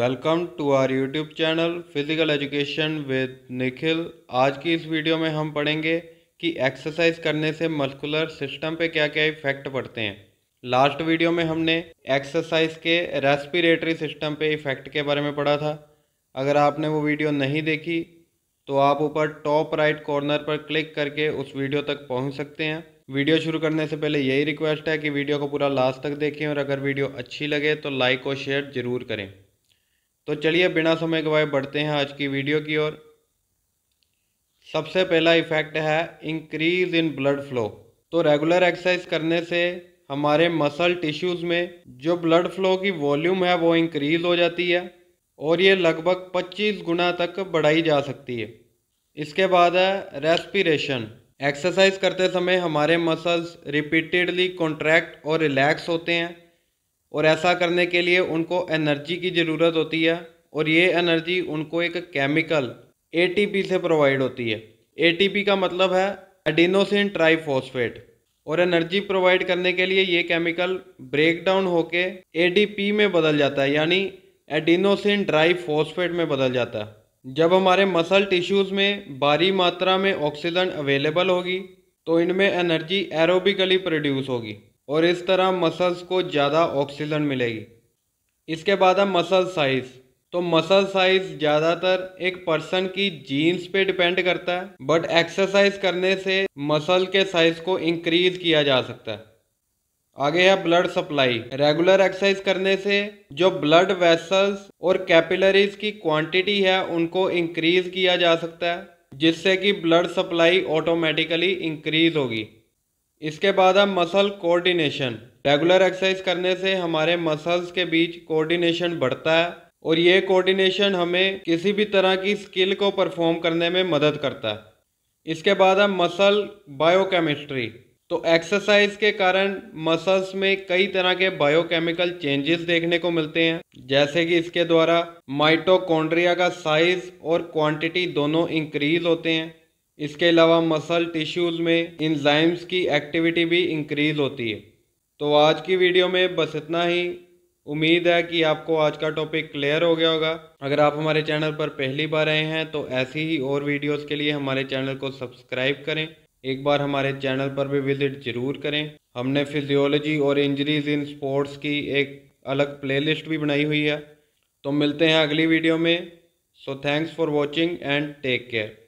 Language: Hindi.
welcome to our YouTube channel physical education with Nikhil आज की इस वीडियो में हम पढ़ेंगे कि एक्सरसाइज करने से मस्कुलर सिस्टम पे क्या क्या इफ़ेक्ट पड़ते हैं लास्ट वीडियो में हमने एक्सरसाइज के रेस्पिरेटरी सिस्टम पे इफ़ेक्ट के बारे में पढ़ा था अगर आपने वो वीडियो नहीं देखी तो आप ऊपर टॉप राइट कॉर्नर पर क्लिक करके उस वीडियो तक पहुंच सकते हैं वीडियो शुरू करने से पहले यही रिक्वेस्ट है कि वीडियो को पूरा लास्ट तक देखें और अगर वीडियो अच्छी लगे तो लाइक और शेयर ज़रूर करें तो चलिए बिना समय गवाए बढ़ते हैं आज की वीडियो की ओर सबसे पहला इफ़ेक्ट है इंक्रीज इन ब्लड फ्लो तो रेगुलर एक्सरसाइज करने से हमारे मसल टिश्यूज़ में जो ब्लड फ्लो की वॉल्यूम है वो इंक्रीज़ हो जाती है और ये लगभग 25 गुना तक बढ़ाई जा सकती है इसके बाद है रेस्पिरेशन एक्सरसाइज करते समय हमारे मसल्स रिपीटेडली कॉन्ट्रैक्ट और रिलैक्स होते हैं और ऐसा करने के लिए उनको एनर्जी की ज़रूरत होती है और ये एनर्जी उनको एक केमिकल एटीपी से प्रोवाइड होती है एटीपी का मतलब है एडिनोसिन ट्राईफोस्फेट और एनर्जी प्रोवाइड करने के लिए ये केमिकल ब्रेकडाउन होके ए में बदल जाता है यानी एडिनोसिन ड्राई फॉस्फेट में बदल जाता है जब हमारे मसल टिश्यूज़ में भारी मात्रा में ऑक्सीजन अवेलेबल होगी तो इनमें एनर्जी एरोबिकली प्रोड्यूस होगी और इस तरह मसल्स को ज़्यादा ऑक्सीजन मिलेगी इसके बाद है मसल साइज़ तो मसल साइज ज़्यादातर एक पर्सन की जीन्स पे डिपेंड करता है बट एक्सरसाइज करने से मसल के साइज़ को इंक्रीज किया जा सकता है आगे है ब्लड सप्लाई रेगुलर एक्सरसाइज करने से जो ब्लड वेसल्स और कैपिलरीज की क्वांटिटी है उनको इंक्रीज किया जा सकता है जिससे कि ब्लड सप्लाई ऑटोमेटिकली इंक्रीज होगी इसके बाद है मसल कोऑर्डिनेशन रेगुलर एक्सरसाइज करने से हमारे मसल्स के बीच कोऑर्डिनेशन बढ़ता है और ये कोऑर्डिनेशन हमें किसी भी तरह की स्किल को परफॉर्म करने में मदद करता है इसके बाद है मसल बायोकेमिस्ट्री तो एक्सरसाइज के कारण मसल्स में कई तरह के बायोकेमिकल चेंजेस देखने को मिलते हैं जैसे कि इसके द्वारा माइटोकॉन्ड्रिया का साइज और क्वांटिटी दोनों इंक्रीज होते हैं इसके अलावा मसल टिश्यूज़ में इंजाइम्स की एक्टिविटी भी इंक्रीज होती है तो आज की वीडियो में बस इतना ही उम्मीद है कि आपको आज का टॉपिक क्लियर हो गया होगा अगर आप हमारे चैनल पर पहली बार आए हैं तो ऐसी ही और वीडियोस के लिए हमारे चैनल को सब्सक्राइब करें एक बार हमारे चैनल पर भी विज़िट ज़रूर करें हमने फिजियोलॉजी और इंजरीज इन स्पोर्ट्स की एक अलग प्लेलिस्ट भी बनाई हुई है तो मिलते हैं अगली वीडियो में so thanks for watching and take care